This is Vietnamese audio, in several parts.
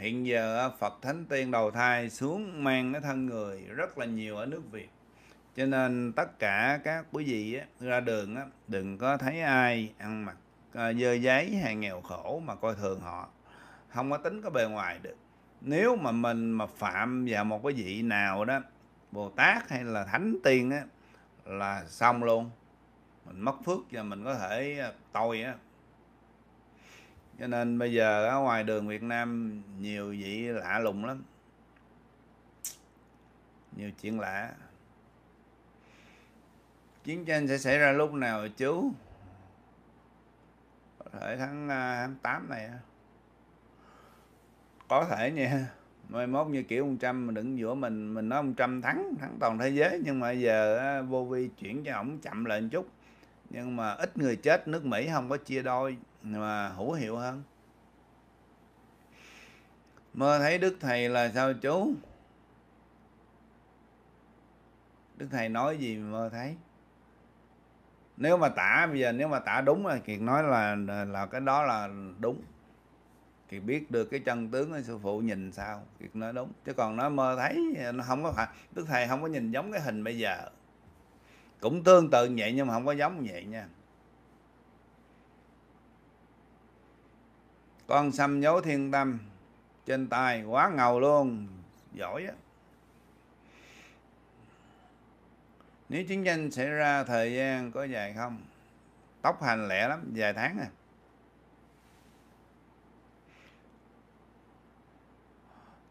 hiện giờ Phật Thánh Tiên đầu thai xuống mang cái thân người rất là nhiều ở nước Việt cho nên tất cả các quý vị ra đường đừng có thấy ai ăn mặc à, dơ giấy hay nghèo khổ mà coi thường họ không có tính có bề ngoài được nếu mà mình mà phạm vào một cái vị nào đó Bồ Tát hay là Thánh Tiên á, là xong luôn mình mất phước và mình có thể à, tội cho nên bây giờ ở ngoài đường Việt Nam nhiều vị lạ lùng lắm nhiều chuyện lạ chiến tranh sẽ xảy ra lúc nào chú có thể tháng, à, tháng 8 này có thể nha mai mốt như kiểu ông trăm đứng giữa mình mình nói ông trăm thắng thắng toàn thế giới nhưng mà giờ à, vô vi chuyển cho ổng chậm lại một chút nhưng mà ít người chết nước Mỹ không có chia đôi mà hữu hiệu hơn mơ thấy đức thầy là sao chú đức thầy nói gì mơ thấy nếu mà tả bây giờ nếu mà tả đúng là kiệt nói là là cái đó là đúng thì biết được cái chân tướng sư phụ nhìn sao kiệt nói đúng chứ còn nói mơ thấy nó không có phải đức thầy không có nhìn giống cái hình bây giờ cũng tương tự vậy nhưng mà không có giống vậy nha con xăm dấu thiên tâm trên tay quá ngầu luôn giỏi á nếu chiến tranh xảy ra thời gian có dài không tóc hành lẹ lắm vài tháng à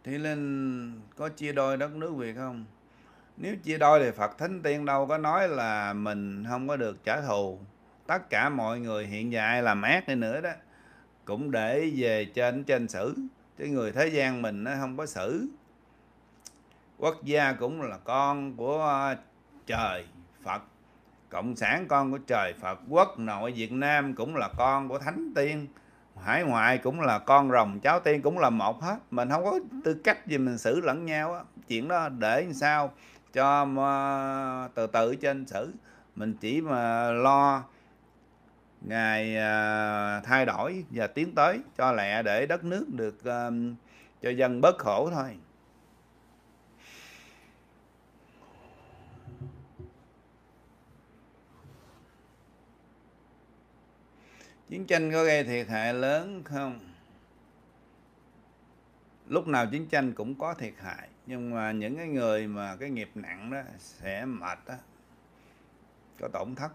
Thủy Linh có chia đôi đất nước Việt không? nếu chia đôi thì phật thánh tiên đâu có nói là mình không có được trả thù tất cả mọi người hiện giờ ai làm ác đi nữa đó cũng để về trên trên xử chứ người thế gian mình nó không có xử quốc gia cũng là con của trời phật cộng sản con của trời phật quốc nội việt nam cũng là con của thánh tiên hải ngoại cũng là con rồng cháu tiên cũng là một hết mình không có tư cách gì mình xử lẫn nhau á chuyện đó để làm sao cho à, từ từ trên xử mình chỉ mà lo ngày à, thay đổi và tiến tới cho lẹ để đất nước được à, cho dân bớt khổ thôi chiến tranh có gây thiệt hại lớn không lúc nào chiến tranh cũng có thiệt hại nhưng mà những cái người mà cái nghiệp nặng đó sẽ mệt đó có tổn thất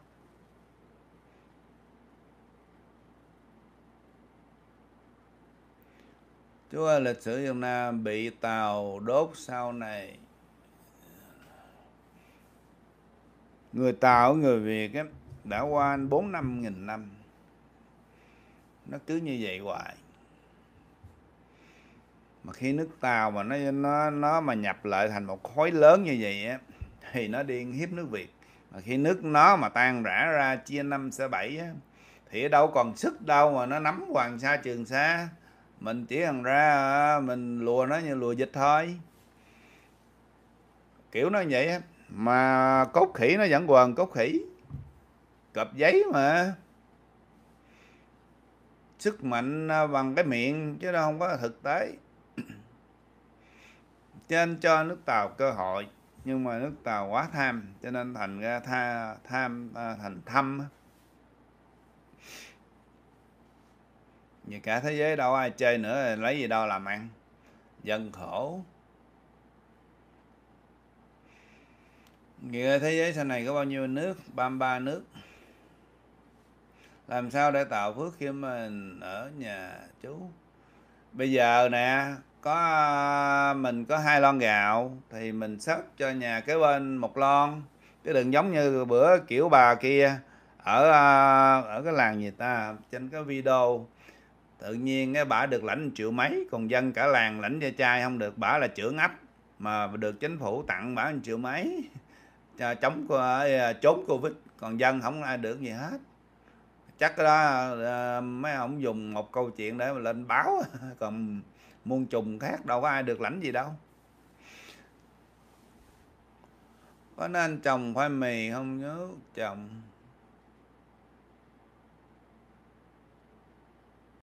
Chúa lịch sử Việt Nam bị tàu đốt sau này Người Tàu, người Việt ấy, đã qua 4 năm nghìn năm Nó cứ như vậy hoài mà khi nước tàu mà nó nó nó mà nhập lại thành một khối lớn như vậy á thì nó điên hiếp nước việt mà khi nước nó mà tan rã ra chia năm xẻ bảy á thì đâu còn sức đâu mà nó nắm hoàng sa trường sa mình chỉ cần ra à, mình lùa nó như lùa dịch thôi kiểu nó vậy á mà cốt khỉ nó vẫn quần cốt khỉ cọp giấy mà sức mạnh à, bằng cái miệng chứ đâu không có thực tế cho nên cho nước tàu cơ hội nhưng mà nước tàu quá tham cho nên thành ra tha tham à, thành thâm như cả thế giới đâu ai chơi nữa lấy gì đâu làm ăn dân khổ nghĩa thế giới sau này có bao nhiêu nước 33 nước làm sao để tạo phước khi mình ở nhà chú bây giờ nè có à, mình có hai lon gạo thì mình xếp cho nhà kế bên một lon chứ đừng giống như bữa kiểu bà kia ở à, ở cái làng gì ta trên cái video tự nhiên cái bà được lãnh triệu mấy còn dân cả làng lãnh cho trai không được bà là trưởng ấp mà được chính phủ tặng bà bả triệu mấy chống à, trốn covid còn dân không ai được gì hết chắc đó mấy ông dùng một câu chuyện để mà lên báo còn muôn trùng khác đâu có ai được lãnh gì đâu có nên chồng khoai mì không nhớ chồng